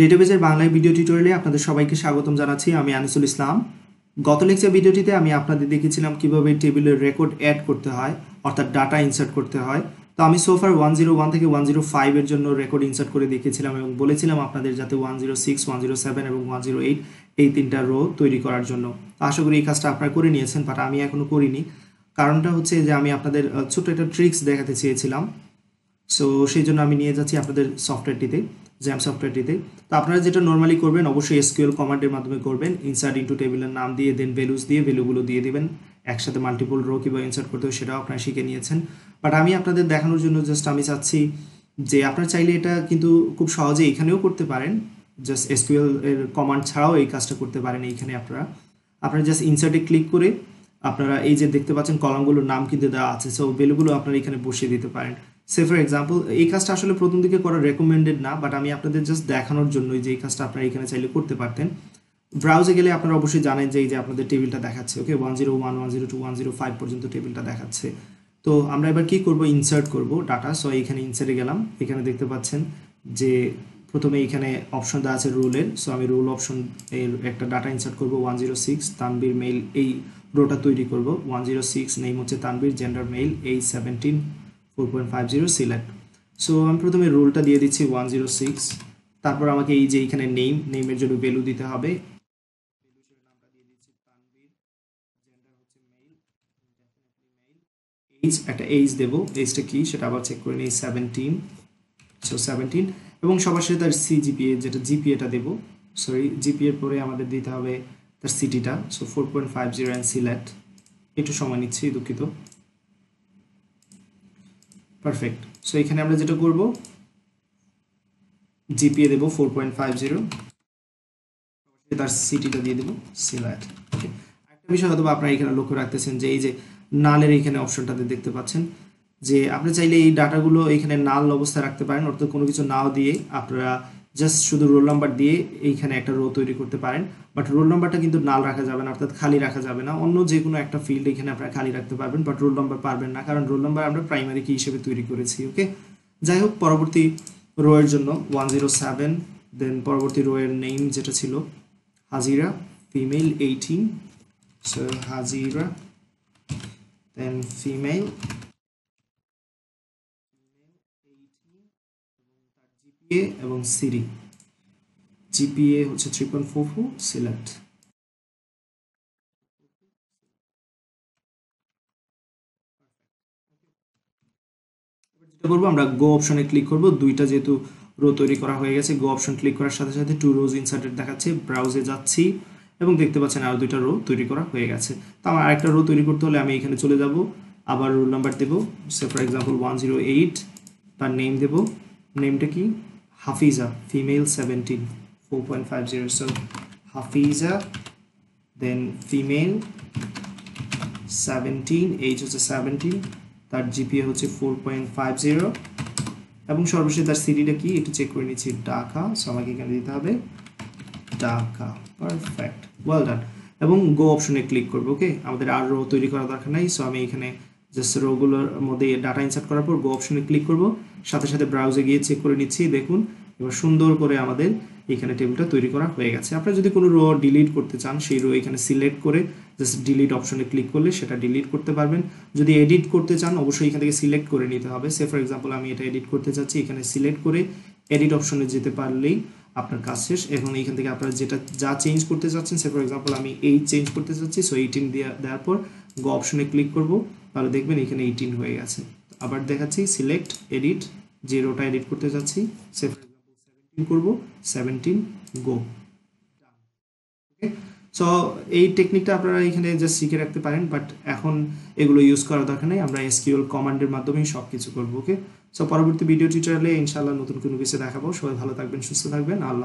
ডেটাবেজের বাংলায় ভিডিও টিউটোরিয়ালে আপনাদের সবাইকে স্বাগতম জানাচ্ছি আমি আনিসুল ইসলাম গত লেকচার ভিডিওটিতে আমি আপনাদের দেখেছিলাম কিভাবে টেবিলের রেকর্ড অ্যাড করতে হয় অর্থাৎ ডাটা ইনসার্ট করতে হয় তো আমি সোফার ওয়ান জিরো ওয়ান থেকে ওয়ান জিরো ফাইভের জন্য রেকর্ড ইনসার্ট করে দেখিয়েছিলাম এবং বলেছিলাম আপনাদের যাতে one zero six one zero seven এবং ওয়ান জিরো এইট এই তিনটা রো তৈরি করার জন্য আশা করি এই কাজটা আপনারা করে নিয়েছেন বাট আমি এখনও করিনি কারণটা হচ্ছে যে আমি আপনাদের ছোট্ট একটা ট্রিক্স দেখাতে চেয়েছিলাম সো সেই জন্য আমি নিয়ে যাচ্ছি আপনাদের সফটওয়্যারটিতে জ্যাম সফটওয়্যারটিতে তো আপনারা যেটা নর্মালি করবেন অবশ্যই এসকিউএল কমান্ডের মাধ্যমে করবেন ইনসার্ট ইন্টু টেবিলের নাম দিয়ে দেন ভ্যালুস দিয়ে ভ্যালুগুলো দিয়ে দেবেন একসাথে মাল্টিপল রো কিংবা ইনসার্ট করতে হবে সেটাও আপনারা শিখে নিয়েছেন বাট আমি আপনাদের দেখানোর জন্য জাস্ট আমি চাচ্ছি যে আপনারা চাইলে এটা কিন্তু খুব সহজে এখানেও করতে পারেন জাস্ট এসকিউএল এর কমান্ড ছাড়াও এই কাজটা করতে পারেন এইখানে আপনারা আপনারা জাস্ট ইনসার্টে ক্লিক করে আপনারা এই যে দেখতে পাচ্ছেন কলমগুলোর নাম কিন্তু দেওয়া আছে সো ভ্যালুগুলো আপনারা এখানে বসিয়ে দিতে পারেন সে ফর এক্সাম্পল এই কাজটা আসলে প্রথম দিকে করা রেকমেন্ডেড না বাট আমি আপনাদের জাস্ট দেখানোর জন্যই যে এই কাজটা আপনারা এখানে চাইলে করতে পারতেন ব্রাউজে গেলে আপনারা অবশ্যই জানেন যে এই যে আপনাদের টেবিলটা দেখাচ্ছে okay one zero one one zero two one zero five পর্যন্ত টেবিলটা দেখাচ্ছে তো আমরা এবার কি করব ইনসার্ট করব ডাটা সো এখানে ইনসার্টে গেলাম এখানে দেখতে পাচ্ছেন যে প্রথমে এখানে অপশন দেওয়া আছে রোলের সো আমি রোল অপশন এর একটা ডাটা ইনসার্ট করব one zero six Tanbir male এই রোটা তৈরি করব ওয়ান জিরো সিক্স নেইম হচ্ছে তানবির জেন্ডার মেইল এই seventeen four point five zero select so আমি প্রথমে রোলটা দিয়ে দিচ্ছি ওয়ান জিরো সিক্স তারপর আমাকে এই যে এখানে নেম নেমের জন্য ভ্যালু দিতে হবে এইজ একটা এইজ দেবো এইজটা কি সেটা আবার চেক করে নেই সেভেন্টিন সো সেভেন্টিন এবং সবার সাথে তার সিজিপিএ যেটা জিপিএটা দেবো সরি জিপিএর পরে আমাদের দিতে হবে তার সিটিটা so four point five zero and select একটু সময় নিচ্ছি দুঃখিত পারফেক্ট সো এখানে আমরা যেটা করব জিপিএ দেব ফোর পয়েন্ট ফাইভ জিরো তার সিটিটা দিয়ে দেবো সিলাট ওকে একটা বিষয় হয়তো আপনারা এখানে লক্ষ্য রাখতেছেন যে এই যে নালের এখানে অপশনটাতে দেখতে পাচ্ছেন যে আপনি চাইলে এই ডাটাগুলো এখানে নাল অবস্থায় রাখতে পারেন অর্থাৎ কোনো কিছু নাও দিয়ে আপনারা জাস্ট শুধু রোল নাম্বার দিয়ে এইখানে একটা রো তৈরি করতে পারেন বাট রোল নাম্বারটা কিন্তু নাল রাখা যাবে না অর্থাৎ খালি রাখা যাবে না অন্য যে কোনো একটা ফিল্ড এখানে আপনারা খালি রাখতে পারবেন বাট রোল নাম্বার পারবেন না কারণ রোল নাম্বার আমরা প্রাইমারি কি হিসেবে তৈরি করেছি ওকে যাই হোক পরবর্তী রোয়ের জন্য ওয়ান জিরো সেভেন দেন পরবর্তী রোয়ের নেইম নেম যেটা ছিল হাজিরা ফিমেল এইটিন হাজিরা দেন ফিমেল জিপিএ এবং সিরি জিপিএ হচ্ছে three point four four select করবো আমরা গো অপশনে ক্লিক করব দুইটা যেহেতু রো তৈরি করা হয়ে গেছে গো অপশন ক্লিক করার সাথে সাথে টু রোজ ইনসার্টেড দেখাচ্ছে ব্রাউজে যাচ্ছি এবং দেখতে পাচ্ছেন আরও দুইটা রো তৈরি করা হয়ে গেছে তো আমার আরেকটা রো তৈরি করতে হলে আমি এখানে চলে যাব আবার রোল নাম্বার দেবো say for example one zero eight তার নেম দেবো নেমটা কি Hafiza female seventeen four point five zero so Hafiza then female seventeen age হচ্ছে সেভেন্টিন তার জিপিএ হচ্ছে ফোর পয়েন্ট ফাইভ জিরো এবং সর্বশেষ তার সিটিটা কি একটু চেক করে নিচ্ছি ঢাকা সো আমাকে এখানে দিতে হবে ঢাকা পারফেক্ট ওয়েল ডান এবং গো অপশনে ক্লিক করবো ওকে আমাদের আরও তৈরি করা দরকার নাই সো আমি এখানে জাস্ট রোগুলোর মধ্যে ডাটা ইনসার্ট করার পর গো অপশনে ক্লিক করব সাথে সাথে ব্রাউজে গিয়ে চেক করে নিচ্ছি দেখুন এবার সুন্দর করে আমাদের এখানে টেবিলটা তৈরি করা হয়ে গেছে আপনারা যদি কোনো রো ডিলিট করতে চান সেই রো এখানে সিলেক্ট করে জাস্ট ডিলিট অপশনে ক্লিক করলে সেটা ডিলিট করতে পারবেন যদি এডিট করতে চান অবশ্যই এখান থেকে সিলেক্ট করে নিতে হবে সে ফর এক্সাম্পল আমি এটা এডিট করতে চাচ্ছি এখানে সিলেক্ট করে এডিট অপশনে যেতে পারলেই আপনার কাজ শেষ এবং এইখান থেকে আপনারা যেটা যা চেঞ্জ করতে চাচ্ছেন সে ফর এক্সাম্পল আমি এইট চেঞ্জ করতে চাচ্ছি সো এইটিন দেওয়ার পর গো অপশনে ক্লিক করব তাহলে দেখবেন এখানে এইটিন হয়ে গেছে আবার দেখাচ্ছি সিলেক্ট এডিট যে রোটা এডিট করতে চাচ্ছি সে ফর এক্সাম্পল সেভেন্টিন করবো সেভেন্টিন গো সো এই টেকনিকটা আপনারা এখানে জাস্ট শিখে রাখতে পারেন বাট এখন এগুলো ইউজ করা দরকার নেই আমরা এসকিউএল কমান্ডের মাধ্যমেই সব কিছু করবো ওকে সো পরবর্তী ভিডিও টিউটোরিয়ালে ইনশাল্লাহ নতুন কোনো কিছু দেখাবো সবাই ভালো থাকবেন সুস্থ থাকবেন আল্লাহ